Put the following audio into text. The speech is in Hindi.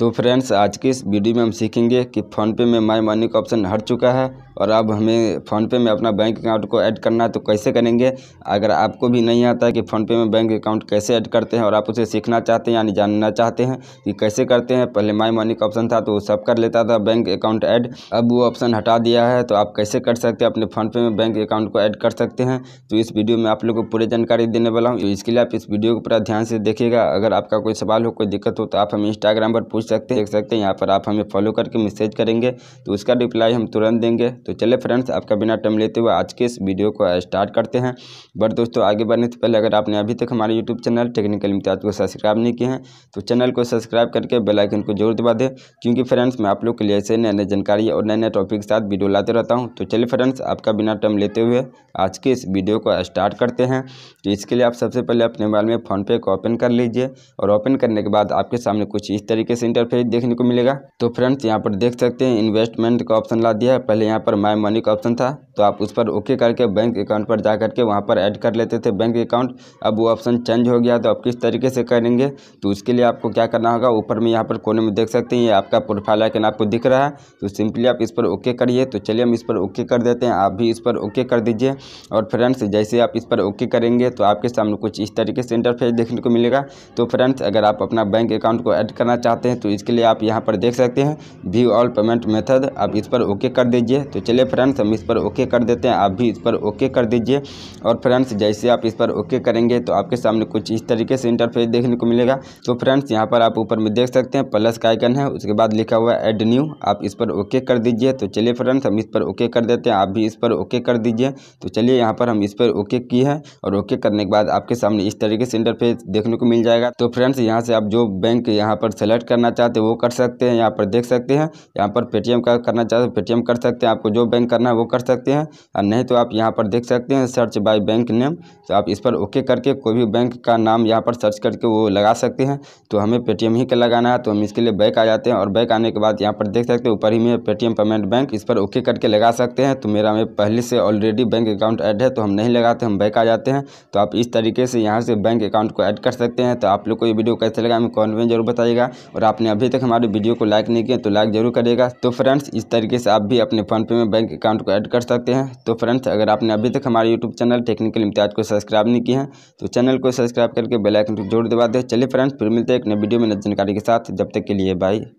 तो फ्रेंड्स आज की इस वीडियो में हम सीखेंगे कि फ़ोनपे में माई मनी का ऑप्शन हट चुका है और अब हमें फ़ोनपे में अपना बैंक अकाउंट को ऐड करना है तो कैसे करेंगे अगर आपको भी नहीं आता है कि फ़ोनपे में बैंक अकाउंट कैसे ऐड करते हैं और आप उसे सीखना चाहते हैं यानी जानना चाहते हैं कि कैसे करते हैं पहले माई मनी का ऑप्शन था तो वो सब कर लेता था बैंक अकाउंट ऐड अब वो ऑप्शन हटा दिया है तो आप कैसे कर सकते हैं अपने फ़ोनपे में बैंक अकाउंट को ऐड कर सकते हैं तो इस वीडियो में आप लोग को पूरी जानकारी देने वाला हूँ तो इसके लिए आप इस वीडियो को पूरा ध्यान से देखिएगा अगर आपका कोई सवाल हो कोई दिक्कत हो तो आप हमें इंस्टाग्राम पर पूछ सकते हैं देख सकते हैं यहाँ पर आप हमें फॉलो करके मैसेज करेंगे तो उसका रिप्लाई हम तुरंत देंगे तो चले फ्रेंड्स आपका बिना टाइम लेते हुए आज के इस वीडियो को स्टार्ट करते हैं बट दोस्तों आगे बढ़ने से पहले अगर आपने अभी तक हमारे यूट्यूब चैनल टेक्निकल इम्तियाज को सब्सक्राइब नहीं किए हैं तो चैनल को सब्सक्राइब करके बेलाइकन को जरूर दबा दें क्योंकि फ्रेंड्स मैं आप लोग के लिए ऐसे नए नए जानकारी और नए नए टॉपिक के साथ वीडियो लाते रहता हूँ तो चले फ्रेंड्स आपका बिना टाइम लेते हुए आज के इस वीडियो को स्टार्ट करते हैं तो इसके लिए आप सबसे पहले अपने मोबाइल में फ़ोनपे को ओपन कर लीजिए और ओपन करने के बाद आपके सामने कुछ इस तरीके से इंटरफेस देखने को मिलेगा तो फ्रेंड्स यहाँ पर देख सकते हैं इन्वेस्टमेंट का ऑप्शन ला दिया है पहले यहाँ पर माई मनी का ऑप्शन था तो आप उस पर ओके करके बैंक अकाउंट पर जा करके वहाँ पर ऐड कर लेते थे बैंक अकाउंट अब वो ऑप्शन चेंज हो गया तो आप किस तरीके से करेंगे तो उसके लिए आपको क्या करना होगा ऊपर में यहाँ पर कोने में देख सकते हैं ये आपका प्रोफाइल आइकन आपको दिख रहा है तो सिंपली आप इस पर ओके करिए तो चलिए हम इस पर ओके कर देते हैं आप भी इस पर ओके कर दीजिए और फ्रेंड्स जैसे आप इस पर ओके करेंगे तो आपके सामने कुछ इस तरीके से इंटरफेस देखने को मिलेगा तो फ्रेंड्स अगर आप अपना बैंक अकाउंट को ऐड करना चाहते हैं तो इसके लिए आप यहाँ पर देख सकते हैं व्यू ऑल पेमेंट मेथड आप इस पर ओके कर दीजिए तो चलिए फ्रेंड्स हम इस पर ओके कर देते हैं आप भी इस पर ओके कर दीजिए और फ्रेंड्स जैसे आप इस पर ओके करेंगे तो आपके सामने कुछ इस तरीके से इंटरफेस देखने को मिलेगा तो फ्रेंड्स यहाँ पर आप ऊपर में देख सकते हैं प्लस का आइकन है उसके बाद लिखा हुआ है एड न्यू आप इस पर ओके कर दीजिए तो चलिए फ्रेंड्स हम इस पर ओके कर देते हैं आप भी इस पर ओके कर दीजिए तो चलिए यहाँ पर हम इस पर ओके की है और ओके करने के बाद आपके सामने इस तरीके से इंटरफेस देखने को मिल जाएगा तो फ्रेंड्स यहाँ से आप जो बैंक यहाँ पर सेलेक्ट करना चाहते हैं वो कर सकते हैं यहाँ पर देख सकते हैं यहाँ पर पेटीएम का करना चाहते हैं पेटीएम कर सकते हैं आपको जो बैंक करना है वो कर सकते हैं सकते हैं और नहीं तो आप यहाँ पर देख सकते हैं सर्च बाय बैंक नेम तो आप इस पर ओके करके कोई भी बैंक का नाम यहाँ पर सर्च करके वो लगा सकते हैं तो हमें पेटीएम ही का लगाना है तो हम इसके लिए बैक आ जाते हैं और बैक आने के बाद यहाँ पर देख सकते हैं ऊपर ही में पेटीएम पेमेंट बैंक इस पर ओके करके लगा सकते हैं तो मेरा में पहले से ऑलरेडी बैंक अकाउंट ऐड है तो हम नहीं लगाते हम बैक आ जाते हैं तो आप इस तरीके से यहाँ से बैंक अकाउंट को ऐड कर सकते हैं तो आप लोग को ये वीडियो कैसे लगा हमें कॉमेंट में जरूर बताइएगा और आपने अभी तक हमारे वीडियो को लाइक नहीं किया तो लाइक जरूर करेगा तो फ्रेंड्स इस तरीके से आप भी अपने फ़ोनपे में बैंक अकाउंट को ऐड कर सकते सकते हैं तो फ्रेंड्स अगर आपने अभी तक हमारे यूट्यूब चैनल टेक्निकल इम्तियाज को सब्सक्राइब नहीं किया है तो चैनल को सब्सक्राइब करके बेलाइकन को जोड़ दबा दें चलिए फ्रेंड्स फिर मिलते हैं एक नई वीडियो में नई जानकारी के साथ जब तक के लिए बाय